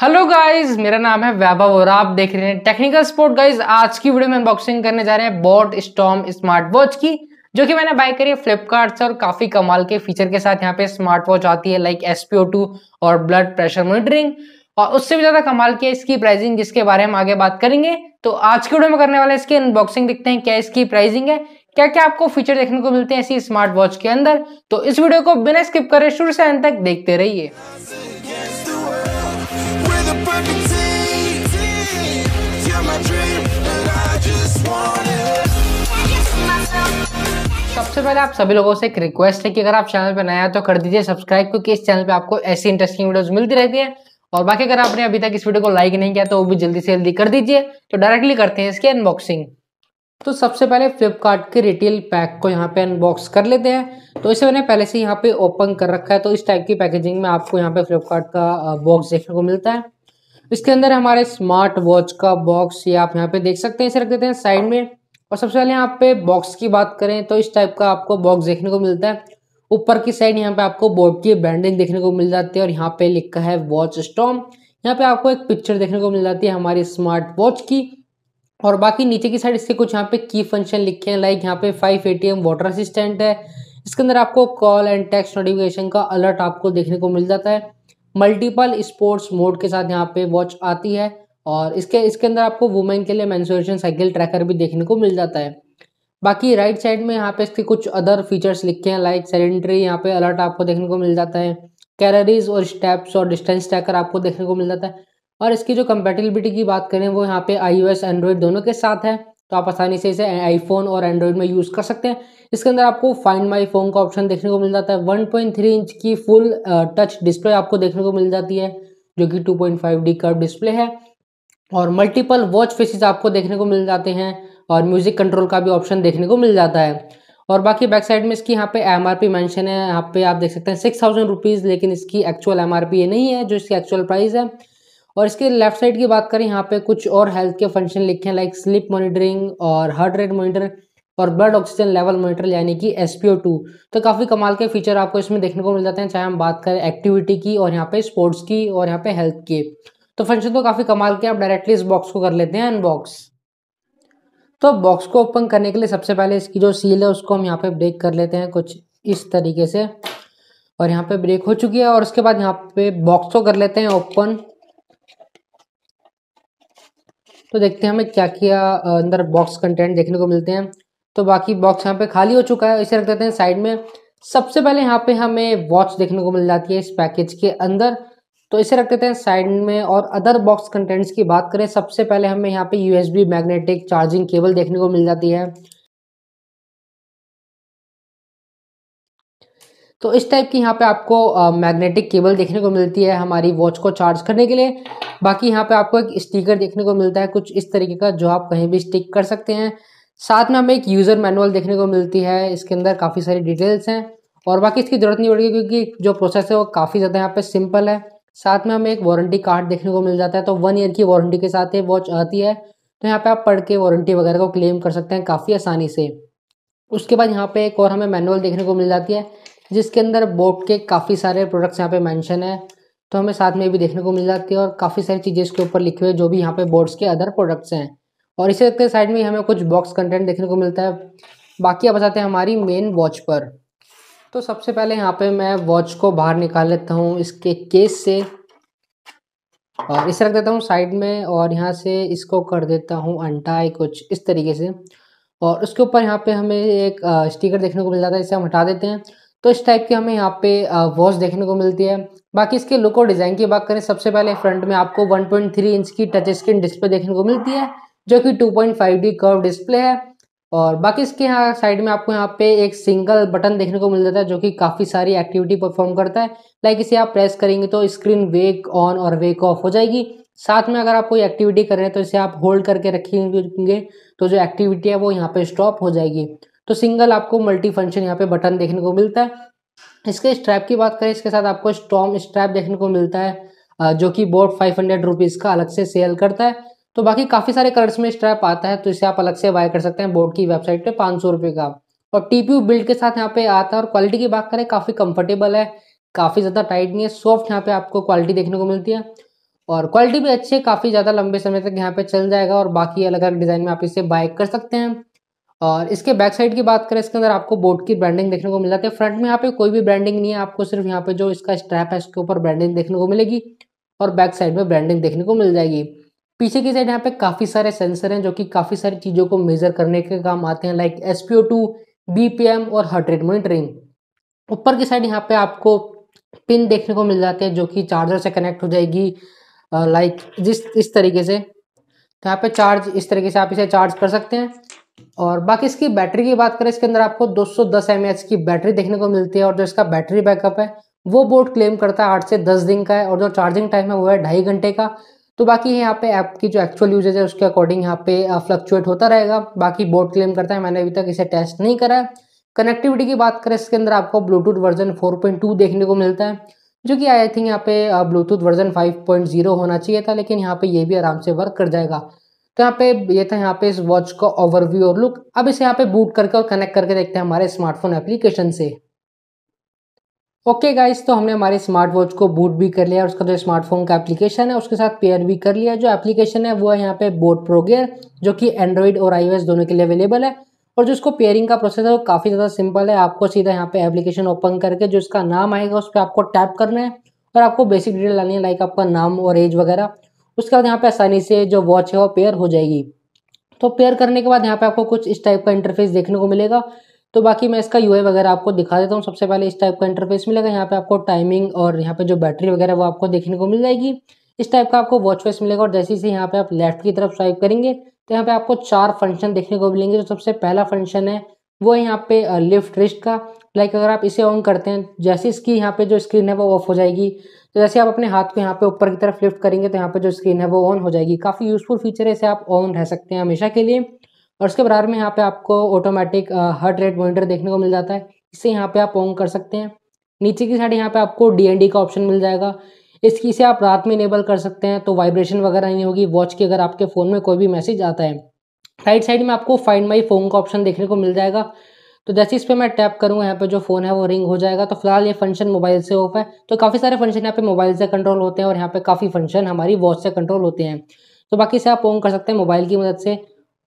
hello guys मेरा नाम है वैभव और आप देख रहे हैं टेक्निकल स्पोर्ट गाइस आज की वीडियो में अनबॉक्सिंग करने जा रहे हैं बोट स्टॉम स्मार्ट वॉच की जो कि मैंने बाय करी है फ्लिपकार्ट से और काफी कमाल के फीचर के साथ यहाँ पे स्मार्ट वॉच आती है लाइक एसपीओ और ब्लड प्रेशर मॉनिटरिंग और उससे भी ज्यादा कमाल की इसकी प्राइसिंग जिसके बारे में आगे बात करेंगे तो आज की वीडियो में करने वाले इसकी अनबॉक्सिंग देखते हैं क्या इसकी प्राइसिंग है क्या क्या आपको फीचर देखने को मिलते हैं ऐसी स्मार्ट वॉच के अंदर तो इस वीडियो को बिना स्किप करे शुरू से अंत तक देखते रहिए सबसे पहले आप सभी लोगों से एक रिक्वेस्ट है कि अगर आप चैनल पर नया आए तो कर दीजिए सब्सक्राइब क्योंकि इस चैनल पे आपको ऐसी इंटरेस्टिंग वीडियोस मिलती रहती है और बाकी अगर आपने अभी तक इस वीडियो को लाइक नहीं किया तो वो भी जल्दी से जल्दी कर दीजिए तो डायरेक्टली करते हैं इसकी अनबॉक्सिंग तो सबसे पहले फ्लिपकार्ट के रिटेल पैक को यहाँ पे अनबॉक्स कर लेते हैं तो इसे मैंने पहले से यहाँ पे ओपन कर रखा है तो इस टाइप की पैकेजिंग में आपको यहाँ पे फ्लिपकार्ट का बॉक्स देखने को मिलता है इसके अंदर हमारे स्मार्ट वॉच का बॉक्स ये आप यहाँ पे देख सकते हैं इसे रख देते हैं साइड में और सबसे पहले यहाँ पे बॉक्स की बात करें तो इस टाइप का आपको बॉक्स देखने को मिलता है ऊपर की साइड यहाँ पे आपको बोर्ड की ब्रांडिंग देखने को मिल जाती है और यहाँ पे लिखा है वॉच स्टॉम यहाँ पे आपको एक पिक्चर देखने को मिल जाती है हमारी स्मार्ट वॉच की और बाकी नीचे की साइड इसके कुछ यहाँ पे की फंक्शन लिखे हैं लाइक यहाँ पे फाइव एम वाटर असिस्टेंट है इसके अंदर आपको कॉल एंड टेक्स्ट नोटिफिकेशन का अलर्ट आपको देखने को मिल जाता है मल्टीपल स्पोर्ट्स मोड के साथ यहाँ पे वॉच आती है और इसके इसके अंदर आपको वुमेन के लिए मैंसुरेशन साइकिल ट्रैकर भी देखने को मिल जाता है बाकी राइट साइड में यहाँ पे इसके कुछ अदर फीचर्स लिखे हैं लाइक सेडेंट्री यहाँ पे अलर्ट आपको देखने को मिल जाता है कैलरीज और स्टेप्स और डिस्टेंस ट्रैकर आपको देखने को मिल जाता है और इसकी जो कंपेटिबिलिटी की बात करें वो यहाँ पे आई ओ एस दोनों के साथ है तो आप आसानी से इसे आईफोन और एंड्रॉयड में यूज़ कर सकते हैं इसके अंदर आपको फाइंड माई फोन का ऑप्शन देखने को मिल जाता है वन इंच की फुल टच डिस्प्ले आपको देखने को मिल जाती है जो कि टू डी कर्व डिस्प्ले है और मल्टीपल वॉच फेसिस आपको देखने को मिल जाते हैं और म्यूज़िक कंट्रोल का भी ऑप्शन देखने को मिल जाता है और बाकी बैक साइड में इसकी यहाँ पे एम आर मेंशन है यहाँ पे आप देख सकते हैं सिक्स थाउजेंड रुपीज़ लेकिन इसकी एक्चुअल एम ये नहीं है जो इसकी एक्चुअल प्राइस है और इसके लेफ्ट साइड की बात करें यहाँ पे कुछ और हेल्थ के फंक्शन लिखे हैं लाइक स्लिप मॉनिटरिंग और हार्ट रेट मॉनिटर और ब्लड ऑक्सीजन लेवल मॉनिटर यानी कि एस तो काफ़ी कमाल के फीचर आपको इसमें देखने को मिल जाते हैं चाहे हम बात करें एक्टिविटी की और यहाँ पे स्पोर्ट्स की और यहाँ पे हेल्थ की तो फंक्शन तो काफ़ी कमाल के आप डायरेक्टली इस बॉक्स को कर लेते हैं अनबॉक्स तो बॉक्स को ओपन करने के लिए सबसे पहले इसकी जो सील है उसको हम यहाँ पे ब्रेक कर लेते हैं कुछ इस तरीके से और यहाँ पे ब्रेक हो चुकी है और उसके बाद यहाँ पे बॉक्स को कर लेते हैं ओपन तो देखते हैं हमें क्या क्या अंदर बॉक्स कंटेंट देखने को मिलते हैं तो बाकी बॉक्स यहाँ पे खाली हो चुका है इसे रख देते हैं साइड में सबसे पहले यहाँ पे हमें वॉच देखने को मिल जाती है इस पैकेज के अंदर तो इसे रख देते हैं साइड में और अदर बॉक्स कंटेंट्स की बात करें सबसे पहले हमें यहाँ पे यूएसबी मैग्नेटिक चार्जिंग केबल देखने को मिल जाती है तो इस टाइप की यहाँ पे आपको मैग्नेटिक केबल देखने को मिलती है हमारी वॉच को चार्ज करने के लिए बाकी यहाँ पे आपको एक स्टिकर देखने को मिलता है कुछ इस तरीके का जो आप कहीं भी स्टिक कर सकते हैं साथ में हमें एक यूज़र मैनुअल देखने को मिलती है इसके अंदर काफ़ी सारी डिटेल्स हैं और बाकी इसकी ज़रूरत नहीं पड़ेगी क्योंकि जो प्रोसेस है वो काफ़ी ज़्यादा यहाँ पे सिंपल है साथ में हमें एक वारंटी कार्ड देखने को मिल जाता है तो वन ईयर की वारंटी के साथ ये वॉच आती है तो यहाँ पे आप पढ़ के वारंटी वगैरह को क्लेम कर सकते हैं काफ़ी आसानी से उसके बाद यहाँ पे एक और हमें मैनुअल देखने को मिल जाती है जिसके अंदर बोट के काफ़ी सारे प्रोडक्ट्स यहाँ पे मेंशन है तो हमें साथ में भी देखने को मिल जाती है और काफ़ी सारी चीज़ें इसके ऊपर लिखे हुए जो भी यहाँ पे बोर्ड्स के अदर प्रोडक्ट्स हैं और इसी लगते साइड में हमें कुछ बॉक्स कंटेंट देखने को मिलता है बाकी आप बताते हैं हमारी मेन वॉच पर तो सबसे पहले यहाँ पे मैं वॉच को बाहर निकाल लेता हूँ इसके केस से और इसे रख देता हूँ साइड में और यहाँ से इसको कर देता हूँ अंटाई कुछ इस तरीके से और उसके ऊपर यहाँ पे हमें एक स्टिकर देखने को मिल जाता है इसे हम हटा देते हैं तो इस टाइप की हमें यहाँ पे वॉच देखने को मिलती है बाकी इसके लुक और डिज़ाइन की बात करें सबसे पहले फ्रंट में आपको 1.3 इंच की टच स्क्रीन डिस्प्ले देखने को मिलती है जो कि पॉइंट कर्व डिस्प्ले है और बाकी इसके यहाँ साइड में आपको यहाँ पे एक सिंगल बटन देखने को मिल जाता है जो कि काफ़ी सारी एक्टिविटी परफॉर्म करता है लाइक इसे आप प्रेस करेंगे तो स्क्रीन वेक ऑन और वेक ऑफ हो जाएगी साथ में अगर आप कोई एक्टिविटी कर रहे हैं तो इसे आप होल्ड करके रखेंगे तो जो एक्टिविटी है वो यहाँ पे स्टॉप हो जाएगी तो सिंगल आपको मल्टी फंक्शन यहाँ पे बटन देखने को मिलता है इसके स्ट्रैप की बात करें इसके साथ आपको स्टॉम स्ट्रैप देखने को मिलता है जो कि बोर्ड फाइव हंड्रेड रुपीज़ का अलग से सेल करता है तो बाकी काफ़ी सारे कलर्स में स्ट्रैप आता है तो इसे आप अलग से बाय कर सकते हैं बोर्ड की वेबसाइट पे पाँच सौ रुपए का और टी बिल्ड के साथ यहाँ पे आता है और क्वालिटी की बात करें काफ़ी कंफर्टेबल है काफ़ी ज़्यादा टाइट नहीं है सॉफ्ट यहाँ पे आपको क्वालिटी देखने को मिलती है और क्वालिटी भी अच्छी है काफ़ी ज़्यादा लंबे समय तक यहाँ पे चल जाएगा और बाकी अलग अलग डिज़ाइन में आप इसे बाय कर सकते हैं और इसके बैक साइड की बात करें इसके अंदर आपको बोट की ब्रांडिंग देखने को मिल जाती है फ्रंट में यहाँ पे कोई भी ब्रांडिंग नहीं है आपको सिर्फ यहाँ पे जो इसका स्ट्रैप है इसके ऊपर ब्रांडिंग देखने को मिलेगी और बैक साइड में ब्रांडिंग देखने को मिल जाएगी पीछे की साइड यहाँ पे काफ़ी सारे सेंसर हैं जो कि काफ़ी सारी चीज़ों को मेजर करने के काम आते हैं like S P O two B P M और हार्ट रेट मॉनिटरिंग ऊपर की साइड यहाँ पे आपको पिन देखने को मिल जाते हैं जो कि चार्जर से कनेक्ट हो जाएगी लाइक जिस इस तरीके से तो यहाँ पे चार्ज इस तरीके से आप इसे चार्ज कर सकते हैं और बाकी इसकी बैटरी की बात करें इसके अंदर आपको 210 एमएच की बैटरी देखने को मिलती है और जो इसका बैटरी बैकअप है वो बोर्ड क्लेम करता है आठ से दस दिन का है और जो चार्जिंग टाइम है वो है ढाई घंटे का तो बाकी यहाँ पे ऐप की जो एक्चुअल यूजेज है उसके अकॉर्डिंग यहाँ पे फ्लक्चुएट होता रहेगा बाकी बोर्ड क्लेम करता है मैंने अभी तक इसे टेस्ट नहीं करा है कनेक्टिविटी की बात करें इसके अंदर आपको ब्लूटूथ वर्जन 4.2 देखने को मिलता है जो कि आई थिंक यहाँ पे ब्लूटूथ वर्जन 5.0 होना चाहिए था लेकिन यहाँ पे ये भी आराम से वर्क कर जाएगा तो यहाँ पे ये था यहाँ पे इस वॉच का ओवरव्यू और लुक अब इसे यहाँ पे बूट करके और कनेक्ट करके देखते हैं हमारे स्मार्टफोन एप्लीकेशन से ओके okay गाइस तो हमने हमारे स्मार्ट वॉच को बूट भी कर लिया और उसका जो स्मार्टफोन का एप्लीकेशन है उसके साथ पेयर भी कर लिया जो एप्लीकेशन है वो है यहाँ पे बोट प्रोगेयर जो कि एंड्रॉइड और आईओएस दोनों के लिए अवेलेबल है और जो इसको पेयरिंग का प्रोसेस है वो काफ़ी ज़्यादा सिंपल है आपको सीधा यहाँ पे एप्लीकेशन ओपन करके जो इसका नाम आएगा उस पर आपको टैप करना है और आपको बेसिक डिटेल लानी है लाइक आपका नाम और एज वगैरह उसके बाद यहाँ पे आसानी से जो वॉच है वो पेयर हो जाएगी तो पेयर करने के बाद यहाँ पे आपको कुछ इस टाइप का इंटरफेस देखने को मिलेगा तो बाकी मैं इसका यूआई वगैरह आपको दिखा देता हूँ सबसे पहले इस टाइप का इंटरफेस मिलेगा यहाँ पे आपको टाइमिंग और यहाँ पे जो बैटरी वगैरह वो आपको देखने को मिल जाएगी इस टाइप का आपको वॉच फेस मिलेगा और जैसे ही यहाँ पे आप लेफ्ट की तरफ स्वाइप करेंगे तो यहाँ पे आपको चार फंक्शन देखने को मिलेंगे जो सबसे पहला फंक्शन है वो यहाँ पे लेफ्ट रिस्ट का लाइक अगर आप इसे ऑन करते हैं जैसे इसकी यहाँ पे जो स्क्रीन है वो ऑफ हो जाएगी तो जैसे आप अपने हाथ को यहाँ पे ऊपर की तरफ लिफ्ट करेंगे तो यहाँ पे जो स्क्रीन है वो ऑन हो जाएगी काफ़ी यूजफुल फीचर है इसे आप ऑन रह सकते हैं हमेशा के लिए और उसके बराबर में यहाँ पे आपको ऑटोमेटिक हार्ट रेट मोनिटर देखने को मिल जाता है इसे यहाँ पे आप ऑन कर सकते हैं नीचे की साइड यहाँ पे आपको डी का ऑप्शन मिल जाएगा इसकी से आप रात में इनेबल कर सकते हैं तो वाइब्रेशन वगैरह नहीं होगी वॉच की अगर आपके फ़ोन में कोई भी मैसेज आता है राइट साइड में आपको फाइंड माई फ़ोन का ऑप्शन देखने को मिल जाएगा तो जैसे इस पर मैं टैप करूँगा यहाँ पे जो फ़ोन है वो रिंग हो जाएगा तो फिलहाल ये फंक्शन मोबाइल से ऑफ है तो काफ़ी सारे फंक्शन यहाँ पे मोबाइल से कंट्रोल होते हैं और यहाँ पे काफ़ी फंक्शन हमारी वॉच से कंट्रोल होते हैं तो बाकी से आप ऑन कर सकते हैं मोबाइल की मदद से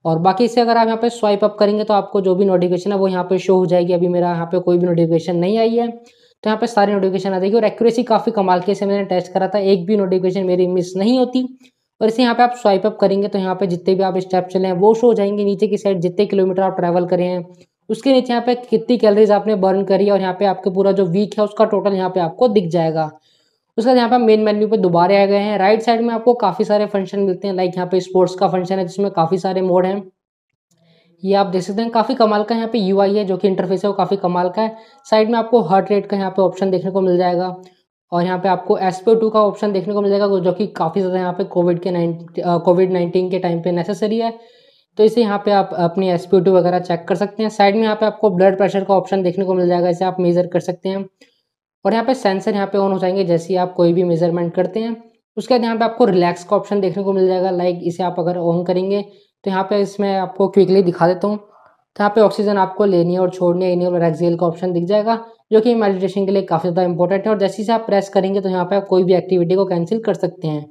और बाकी इसे अगर आप यहाँ पे स्वाइप अप करेंगे तो आपको जो भी नोटिफिकेशन है वो यहाँ पे शो हो जाएगी अभी मेरा यहाँ पे कोई भी नोटिफिकेशन नहीं आई है तो यहाँ पे सारी नोटिफिकेशन आ जाएगी और एक्यूरेसी काफ़ी कमाल के से मैंने टेस्ट करा था एक भी नोटिफिकेशन मेरी मिस नहीं होती और इसे यहाँ पे आप स्वाइप अप करेंगे तो यहाँ पे जितने भी आप स्टेप चले हैं वो शो हो जाएंगे नीचे की साइड जितने किलोमीटर आप ट्रैवल करे हैं उसके नीचे यहाँ पे कितनी कैलरीज आपने बर्न करी है और यहाँ पे आपके पूरा जो वीक है उसका टोटल यहाँ पे आपको दिख जाएगा उसके बाद यहाँ पे मेन मेन्यू पे दोबारे आ गए हैं राइट साइड में आपको काफ़ी सारे फंक्शन मिलते हैं लाइक यहाँ पे स्पोर्ट्स का फंक्शन है जिसमें काफ़ी सारे मोड हैं ये आप देख सकते हैं काफ़ी कमाल का यहाँ पे यू है जो कि इंटरफेस है वो काफ़ी कमाल का है साइड में आपको हार्ट रेट का यहाँ पे ऑप्शन देखने को मिल जाएगा और यहाँ पे आपको एस पी टू का ऑप्शन देखने को मिलेगा जो कि काफ़ी ज़्यादा यहाँ पे कोविड के नाइन कोविड नाइन्टीन के टाइम पे नेसेसरी है तो इसे यहाँ पे आप अपनी एस पी टू वगैरह चेक कर सकते हैं साइड में यहाँ पे आपको ब्लड प्रेशर का ऑप्शन देखने को मिल जाएगा इसे आप मेज़र कर सकते हैं और यहाँ पे सेंसर यहाँ पे ऑन हो जाएंगे जैसे ही आप कोई भी मेजरमेंट करते हैं उसके बाद यहाँ पे आपको रिलैक्स का ऑप्शन देखने को मिल जाएगा लाइक इसे आप अगर ऑन करेंगे तो यहाँ पे इसमें आपको क्विकली दिखा देता हूँ तो यहाँ पे ऑक्सीजन आपको लेनी है और छोड़नी है इनियल एक्सेल का ऑप्शन दिख जाएगा जो कि मेडिटेशन के लिए काफ़ी ज़्यादा इंपॉर्टेंट है और जैसे ही आप प्रेस करेंगे तो यहाँ पर आप कोई भी एक्टिविटी को कैंसिल कर सकते हैं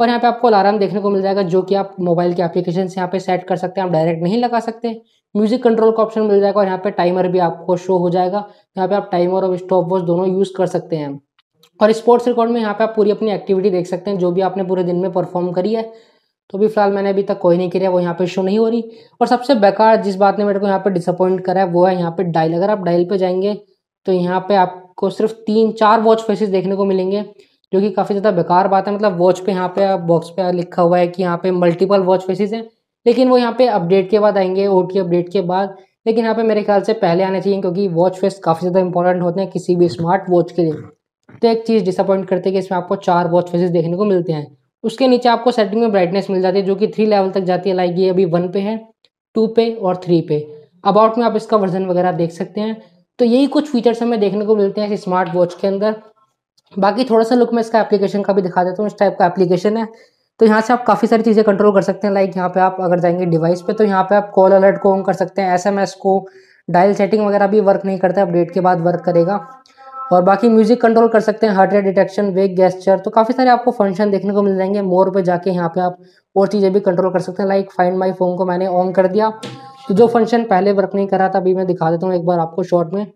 और यहाँ पे आपको अलार्म देखने को मिल जाएगा जो कि आप मोबाइल के एप्लीकेशन से यहाँ पे सेट कर सकते हैं आप डायरेक्ट नहीं लगा सकते म्यूजिक कंट्रोल का ऑप्शन मिल जाएगा और यहाँ पे टाइमर भी आपको शो हो जाएगा यहाँ पे आप टाइमर और स्टॉप वॉच दोनों यूज़ कर सकते हैं और स्पोर्ट्स रिकॉर्ड में यहाँ पे आप पूरी अपनी एक्टिविटी देख सकते हैं जो भी आपने पूरे दिन में परफॉर्म करी है तो भी फिलहाल मैंने अभी तक कोई नहीं किया वो यहाँ पे शो नहीं हो रही और सबसे बेकार जिस बात ने मेरे को यहाँ पे डिसअपॉइंट करा है वो है यहाँ पे डायल अगर आप डायल पे जाएंगे तो यहाँ पे आपको सिर्फ तीन चार वॉच फेसेस देखने को मिलेंगे जो कि काफ़ी ज़्यादा बेकार बात है मतलब वॉच पे यहाँ पे बॉक्स पे लिखा हुआ है कि यहाँ पे मल्टीपल वॉच फेसेस हैं लेकिन वो यहाँ पे अपडेट के बाद आएंगे ओ अपडेट के बाद लेकिन यहाँ पे मेरे ख्याल से पहले आने चाहिए क्योंकि वॉच फेस काफ़ी ज़्यादा इंपॉर्टेंट होते हैं किसी भी स्मार्ट वॉच के लिए तो एक चीज़ डिसअपॉइंट करते हैं कि इसमें आपको चार वॉच फेसेस देखने को मिलते हैं उसके नीचे आपको सेटिंग में ब्राइटनेस मिल जाती है जो कि थ्री लेवल तक जाती है लाइक ये अभी वन पे है टू पे और थ्री पे अबाउट में आप इसका वर्जन वगैरह देख सकते हैं तो यही कुछ फीचर्स हमें देखने को मिलते हैं इस स्मार्ट वॉच के अंदर बाकी थोड़ा सा लुक मैं इसका एप्लीकेशन का भी दिखा देता हूँ इस टाइप का एप्लीकेशन है तो यहाँ से आप काफ़ी सारी चीज़ें कंट्रोल कर सकते हैं लाइक यहाँ पे आप अगर जाएंगे डिवाइस पे तो यहाँ पे आप कॉल अलर्ट को ऑन कर सकते हैं एसएमएस को डायल सेटिंग वगैरह भी वर्क नहीं करता अपडेट के बाद वर्क करेगा और बाकी म्यूजिक कंट्रोल कर सकते हैं heart rate detection wake gesture तो काफ़ी सारे आपको फंक्शन देखने को मिल जाएंगे मोर पर जाके यहाँ पे आप और चीज़ें भी कंट्रोल कर सकते हैं लाइक फाइंड माई फोन को मैंने ऑन कर दिया तो जो फंक्शन पहले वर्क नहीं करा था अभी मैं दिखा देता हूँ एक बार आपको शॉर्ट में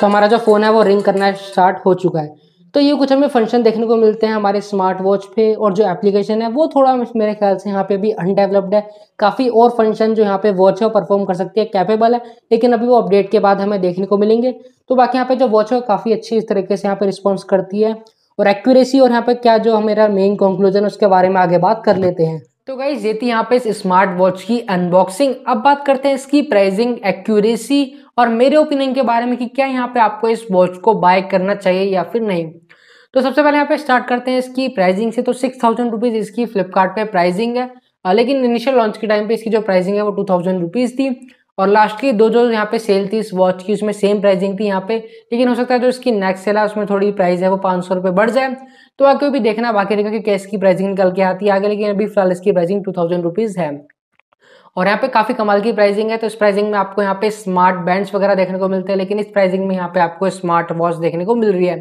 तो हमारा जो फ़ोन है वो रिंग करना स्टार्ट हो चुका है तो ये कुछ हमें फंक्शन देखने को मिलते हैं हमारे स्मार्ट वॉच पे और जो एप्लीकेशन है वो थोड़ा मेरे ख्याल से यहाँ पे अभी अनडेवलप्ड है काफ़ी और फंक्शन जो यहाँ पे वॉच है परफॉर्म कर सकती है कैपेबल है लेकिन अभी वो अपडेट के बाद हमें देखने को मिलेंगे तो बाकी यहाँ पे जो वॉच है काफ़ी अच्छी इस तरीके से यहाँ पे रिस्पॉन्स करती है और एक्यूरेसी और यहाँ पे क्या जो हमारा मेन कंक्लूजन उसके बारे में आगे बात कर लेते हैं तो गाइज ये थी यहाँ पे इस स्मार्ट वॉच की अनबॉक्सिंग अब बात करते हैं इसकी प्राइसिंग एक्यूरेसी और मेरे ओपिनियन के बारे में कि क्या यहाँ पे आपको इस वॉच को बाय करना चाहिए या फिर नहीं तो सबसे पहले यहाँ पे स्टार्ट करते हैं इसकी प्राइसिंग से तो सिक्स थाउजेंड रुपीज़ इसकी फ्लिपकार्ट प्राइजिंग प्राइसिंग है लेकिन इनिशियल लॉन्च के टाइम पे इसकी जो प्राइसिंग है वो टू थाउजेंड रुपीज़ थी और लास्ट की दो जो यहाँ पे सेल थी इस वॉच की उसमें सेम प्राइसिंग थी यहाँ पे लेकिन हो सकता है जो इसकी नेक्स्ट सेल है उसमें थोड़ी प्राइस है वो पाँच सौ रुपये बढ़ जाए तो आगे भी देखना बाकी रहेगा कि कैश की प्राइसिंग निकल के आती है आगे लेकिन अभी फिलहाल इसकी प्राइसिंग टू थाउजेंड रुपीज़ है और यहाँ पे काफ़ी कमाल की प्राइसिंग है तो इस प्राइसिंग में आपको यहाँ पे स्मार्ट बैंड्स वगैरह देखने को मिलते हैं लेकिन इस प्राइसिंग में यहाँ पे आपको स्मार्ट वॉच देखने को मिल रही है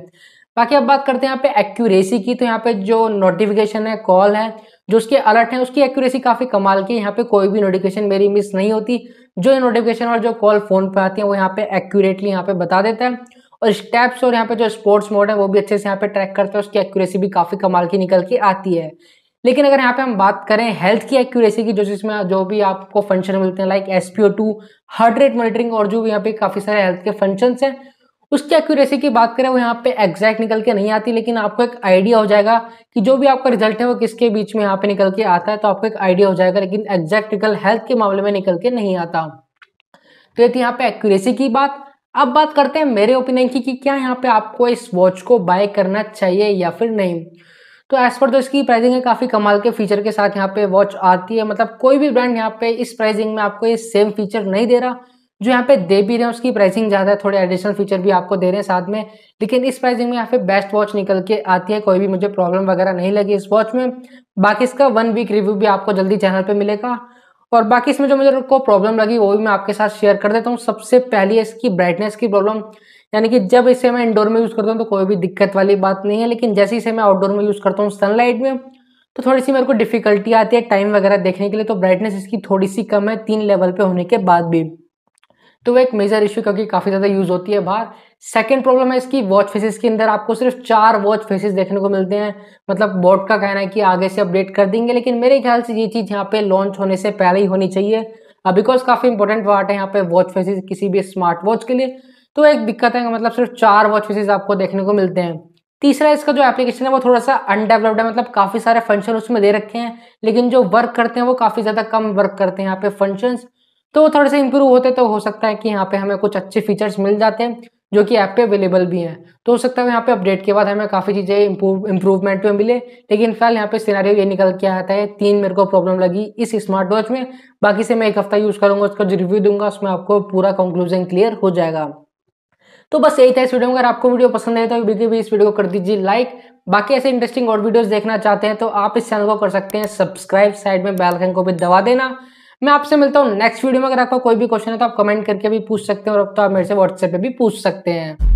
बाकी अब बात करते हैं यहाँ पे एक्यूरेसी की तो यहाँ पे जो नोटिफिकेशन है कॉल है जो उसके अलर्ट है उसकी एक्यूरेसी काफ़ी कमाल की यहाँ पे कोई भी नोटिफिकेशन मेरी मिस नहीं होती जो नोटिफिकेशन और जो कॉल फोन पे आती है वो यहाँ पे एक्यूरेटली यहाँ पे बता देता है और स्टेप्स और यहाँ पे जो स्पोर्ट्स मोड है वो भी अच्छे से यहाँ पे ट्रैक करता है उसकी एक्यूरेसी भी काफ़ी कमाल की निकल के आती है लेकिन अगर यहाँ पे हम बात करें हेल्थ की एक्यूरेसी की जो जिसमें जो भी आपको फंक्शन मिलते हैं like SPO two heart rate monitoring और जो भी यहाँ पे काफ़ी सारे हेल्थ के फंक्शंस हैं उसकी एक्यूरेसी की बात करें वो यहाँ पे एग्जैक्ट निकल के नहीं आती लेकिन आपको एक आइडिया हो जाएगा कि जो भी आपका रिजल्ट है वो किसके बीच में यहाँ पे निकल के आता है तो आपको एक आइडिया हो जाएगा लेकिन एग्जैक्ट निकल हेल्थ के मामले में निकल के नहीं आता तो ये थी यहाँ पे एक्यूरेसी की बात अब बात करते हैं मेरे ओपिनियन की कि क्या यहाँ पे आपको इस वॉच को बाय करना चाहिए या फिर नहीं तो एज पर तो इसकी प्राइसिंग है काफ़ी कमाल के फीचर के साथ यहाँ पे वॉच आती है मतलब कोई भी ब्रांड यहाँ पे इस प्राइसिंग में आपको ये सेम फीचर नहीं दे रहा जो यहाँ पे दे भी रहे हैं उसकी प्राइसिंग ज़्यादा है थोड़े एडिशनल फीचर भी आपको दे रहे हैं साथ में लेकिन इस प्राइसिंग में यहाँ पे बेस्ट वॉच निकल के आती है कोई भी मुझे प्रॉब्लम वगैरह नहीं लगी इस वॉच में बाकी इसका वन वीक रिव्यू भी आपको जल्दी चैनल पर मिलेगा और बाकी इसमें जो मुझे को प्रॉब्लम लगी वो भी मैं आपके साथ शेयर कर देता हूँ सबसे पहली है इसकी ब्राइटनेस की प्रॉब्लम यानी कि जब इसे मैं इंडोर में यूज़ करता हूँ तो कोई भी दिक्कत वाली बात नहीं है लेकिन जैसे इसे मैं आउटडोर में यूज़ करता हूँ सनलाइट में तो थोड़ी सी मेरे को डिफिकल्टी आती है टाइम वगैरह देखने के लिए तो ब्राइटनेस इसकी थोड़ी सी कम है तीन लेवल पे होने के बाद भी तो वो एक मेजर इश्यू क्योंकि काफ़ी ज़्यादा यूज़ होती है बाहर सेकेंड प्रॉब्लम है इसकी वॉच फेसेस के अंदर आपको सिर्फ चार वॉच फेसेस देखने को मिलते हैं मतलब बोर्ड का कहना है कि आगे से अपडेट कर देंगे लेकिन मेरे ख्याल से ये चीज़ यहाँ पे लॉन्च होने से पहले ही होनी चाहिए बिकॉज काफ़ी इंपॉर्टेंट पार्ट है यहाँ पे वॉच फेसेस किसी भी स्मार्ट वॉच के लिए तो एक दिक्कत है मतलब सिर्फ चार वॉच फेसेस आपको देखने को मिलते हैं तीसरा इसका जो एप्लीकेशन है वो थोड़ा सा अनडेवलप्ड है मतलब काफ़ी सारे फंक्शन उसमें दे रखे हैं लेकिन जो वर्क करते हैं वो काफ़ी ज़्यादा कम वर्क करते हैं यहाँ पे फंक्शंस तो थोड़े से इम्प्रूव होते तो हो सकता है कि यहाँ पे हमें कुछ अच्छे फीचर्स मिल जाते हैं जो कि ऐप पे अवेलेबल भी हैं तो हो सकता है यहाँ पे अपडेट के बाद हमें काफ़ी चीज़ें इंप्रूवमेंट में मिले लेकिन फिलहाल यहाँ पे सिनारियो ये निकल के आता है तीन मेरे को प्रॉब्लम लगी इस स्मार्ट वॉच में बाकी से मैं एक हफ्ता यूज़ करूँगा उसका जो रिव्यू दूंगा उसमें आपको पूरा कंक्लूजन क्लियर हो जाएगा तो बस यही था इस वीडियो में अगर आपको वीडियो पसंद आए तो वीडियो भी इस वीडियो को कर दीजिए लाइक बाकी ऐसे इंटरेस्टिंग और वीडियोस देखना चाहते हैं तो आप इस चैनल को कर सकते हैं सब्सक्राइब साइड में बेल आइकन को भी दबा देना मैं आपसे मिलता हूँ नेक्स्ट वीडियो में अगर आपका कोई भी क्वेश्चन है तो आप कमेंट करके भी पूछ सकते हैं और अब तो आप मेरे से व्हाट्सएप पर भी पूछ सकते हैं